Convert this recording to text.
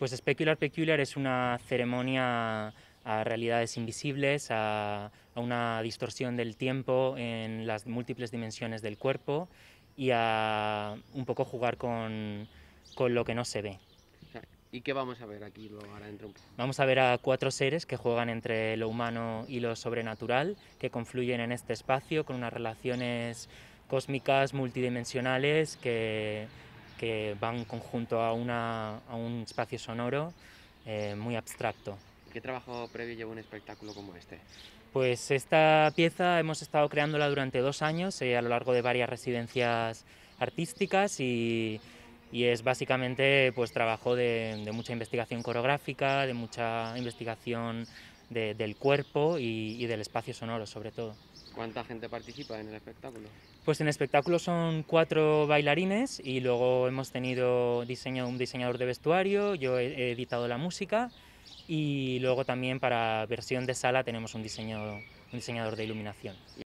Pues Specular Peculiar es una ceremonia a realidades invisibles, a, una distorsión del tiempo en las múltiples dimensiones del cuerpo y a un poco jugar con, con lo que no se ve. ¿Y qué vamos a ver aquí luego Vamos a ver a cuatro seres que juegan entre lo humano y lo sobrenatural, que confluyen en este espacio con unas relaciones cósmicas multidimensionales que que van conjunto a, un espacio sonoro eh, muy abstracto. ¿Qué trabajo previo lleva un espectáculo como este? Pues esta pieza hemos estado creándola durante dos años eh, a lo largo de varias residencias artísticas y, es básicamente pues trabajo de, de, mucha investigación coreográfica, de mucha investigación del cuerpo y, del espacio sonoro sobre todo. ¿Cuánta gente participa en el espectáculo? Pues en el espectáculo son cuatro bailarines y luego hemos tenido diseño, un diseñador de vestuario, yo he editado la música y luego también para versión de sala tenemos un, diseño, un diseñador de iluminación.